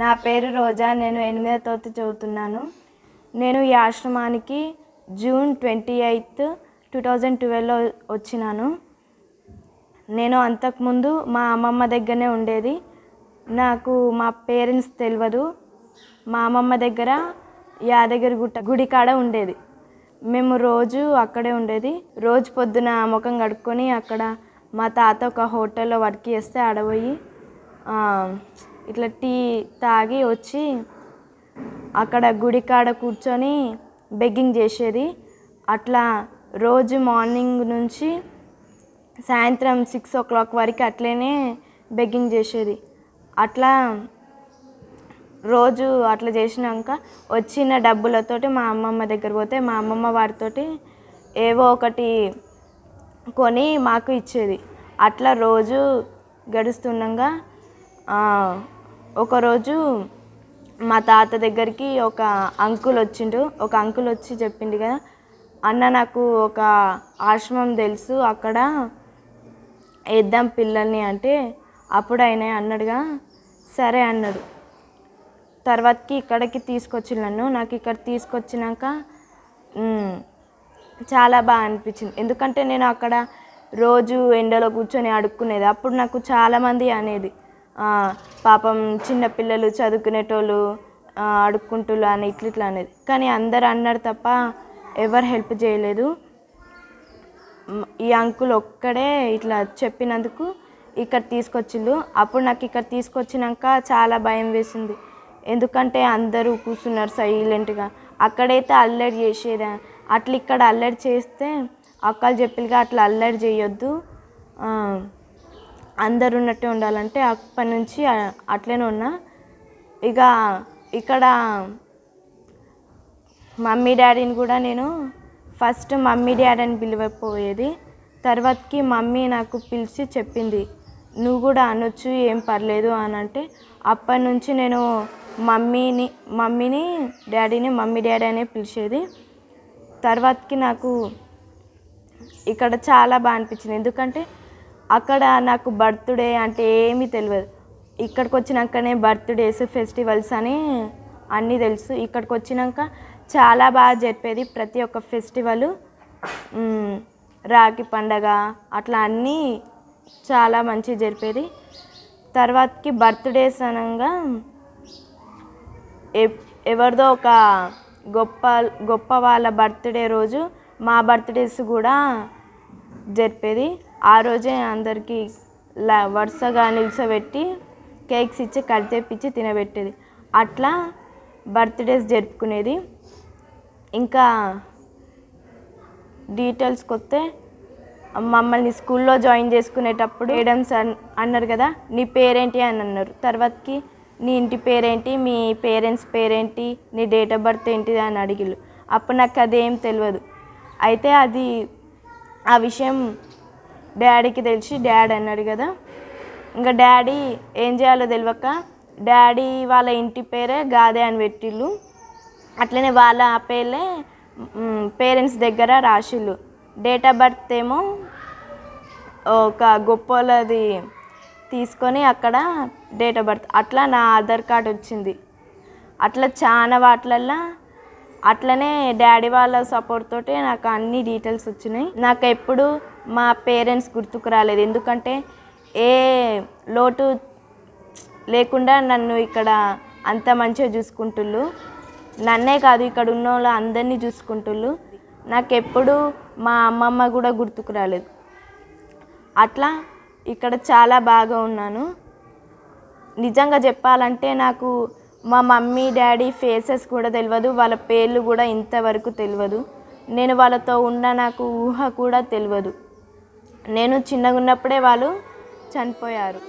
నా పేరు రోజా నేను ఎనిమిదో తోతి చదువుతున్నాను నేను ఈ ఆశ్రమానికి June twenty eighth two thousand ట్వెల్వ్లో వచ్చినాను నేను అంతకుముందు మా అమ్మమ్మ దగ్గరనే ఉండేది నాకు మా పేరెంట్స్ తెలియదు మా అమ్మమ్మ దగ్గర యాదగిరి గుట్ట గుడి కాడ ఉండేది మేము రోజు అక్కడే ఉండేది రోజు పొద్దున ముఖం కడుక్కొని అక్కడ మా తాత ఒక హోటల్లో వర్క్ చేస్తే ఆడబోయి ఇట్లా టీ తాగి వచ్చి అక్కడ గుడికాడ కూర్చొని బెగ్గింగ్ చేసేది అట్లా రోజు మార్నింగ్ నుంచి సాయంత్రం సిక్స్ ఓ క్లాక్ వరకు అట్లనే బెగ్గింగ్ చేసేది అట్లా రోజు అట్లా చేసినాక వచ్చిన డబ్బులతోటి మా అమ్మమ్మ దగ్గర పోతే మా అమ్మమ్మ వారితోటి ఏవో ఒకటి కొని మాకు ఇచ్చేది అట్లా రోజు గడుస్తుండగా ఒకరోజు మా తాత దగ్గరికి ఒక అంకుల్ వచ్చిండు ఒక అంకుల్ వచ్చి చెప్పిండు కదా అన్న నాకు ఒక ఆశ్రమం తెలుసు అక్కడ వేద్దాం పిల్లల్ని అంటే అప్పుడు ఆయన అన్నాడుగా సరే అన్నాడు తర్వాతకి ఇక్కడికి తీసుకొచ్చి నన్ను నాకు ఇక్కడ తీసుకొచ్చినాక చాలా బాగా అనిపించింది ఎందుకంటే నేను అక్కడ రోజు ఎండలో కూర్చొని అడుక్కునేది అప్పుడు నాకు చాలామంది అనేది పాపం చిన్నపిల్లలు చదువుకునేటోళ్ళు అడుక్కుంటుళ్ళు అని ఇట్ల ఇట్లా అనేది కానీ అందరు అన్నారు తప్ప ఎవరు హెల్ప్ చేయలేదు ఈ అంకుల్ ఒక్కడే ఇట్లా చెప్పినందుకు ఇక్కడ తీసుకొచ్చిళ్ళు అప్పుడు నాకు ఇక్కడ తీసుకొచ్చినాక చాలా భయం వేసింది ఎందుకంటే అందరూ కూర్చున్నారు సైలెంట్గా అక్కడైతే అల్లరి చేసేదా అట్లా ఇక్కడ అల్లరి చేస్తే అక్కలు చెప్పిలుగా అట్లా అల్లరి చేయొద్దు అందరు ఉన్నట్టే ఉండాలంటే అప్పటి నుంచి అట్లనే ఉన్నా ఇక ఇక్కడ మమ్మీ డాడీని కూడా నేను ఫస్ట్ మమ్మీ డాడీ అని పిలవకపోయేది తర్వాతకి మమ్మీ నాకు పిలిచి చెప్పింది నువ్వు కూడా అనొచ్చు ఏం పర్లేదు అని అంటే అప్పటి నుంచి నేను మమ్మీని మమ్మీని డాడీని మమ్మీ డాడీ అనే పిలిచేది తర్వాతకి నాకు ఇక్కడ చాలా బాగా అనిపించింది ఎందుకంటే అక్కడ నాకు బర్త్డే అంటే ఏమీ తెలియదు ఇక్కడికి వచ్చినాకనే బర్త్డేస్ ఫెస్టివల్స్ అని అన్నీ తెలుసు ఇక్కడికి వచ్చినాక చాలా బాగా జరిపేది ప్రతి ఒక్క ఫెస్టివల్ రాఖీ పండగ అట్లా అన్నీ చాలా మంచి జరిపేది తర్వాతకి బర్త్డేస్ అనగా ఎవరిదో ఒక గొప్ప గొప్ప వాళ్ళ బర్త్డే రోజు మా బర్త్డేస్ కూడా జరిపేది ఆ రోజే అందరికీ వరుసగా నిల్చోబెట్టి కేక్స్ ఇచ్చి కట్ చేపించి తినబెట్టేది అట్లా బర్త్డేస్ జరుపుకునేది ఇంకా డీటెయిల్స్కి వస్తే మమ్మల్ని స్కూల్లో జాయిన్ చేసుకునేటప్పుడు మేడమ్స్ అన్నారు కదా నీ పేరేంటి అని అన్నారు తర్వాతకి నీ ఇంటి పేరేంటి మీ పేరెంట్స్ పేరేంటి నీ డేట్ ఆఫ్ బర్త్ ఏంటిది అని అడిగిళ్ళు అప్పుడు నాకు అదేం తెలియదు అయితే అది ఆ విషయం డాడీకి తెలిసి డాడీ అన్నాడు కదా ఇంకా డాడీ ఏం చేయాలో తెలియక డాడీ వాళ్ళ ఇంటి పేరే గాదే అని పెట్టిళ్ళు అట్లనే వాళ్ళ పేర్లే పేరెంట్స్ దగ్గర రాసిళ్ళు డేట్ ఆఫ్ బర్త్ ఏమో ఒక గొప్పలది తీసుకొని అక్కడ డేట్ ఆఫ్ బర్త్ అట్లా నా ఆధార్ కార్డ్ వచ్చింది అట్లా చాలా వాటిలల్లో అట్లనే డాడీ వాళ్ళ సపోర్ట్ తోటే నాకు అన్ని డీటెయిల్స్ వచ్చినాయి నాకు ఎప్పుడు మా పేరెంట్స్ గుర్తుకు రాలేదు ఎందుకంటే ఏ లోటు లేకుండా నన్ను ఇక్కడ అంత మంచిగా చూసుకుంటుళ్ళు నన్నే కాదు ఇక్కడ ఉన్న వాళ్ళు అందరినీ చూసుకుంటుళ్ళు నాకెప్పుడు మా అమ్మమ్మ కూడా గుర్తుకు రాలేదు అట్లా ఇక్కడ చాలా బాగా ఉన్నాను నిజంగా చెప్పాలంటే నాకు మా మమ్మీ డాడీ ఫేసెస్ కూడా తెలియదు వాళ్ళ పేర్లు కూడా ఇంతవరకు తెలియదు నేను వాళ్ళతో ఉన్న నాకు ఊహ కూడా తెలియదు నేను చిన్నగా ఉన్నప్పుడే వాళ్ళు చనిపోయారు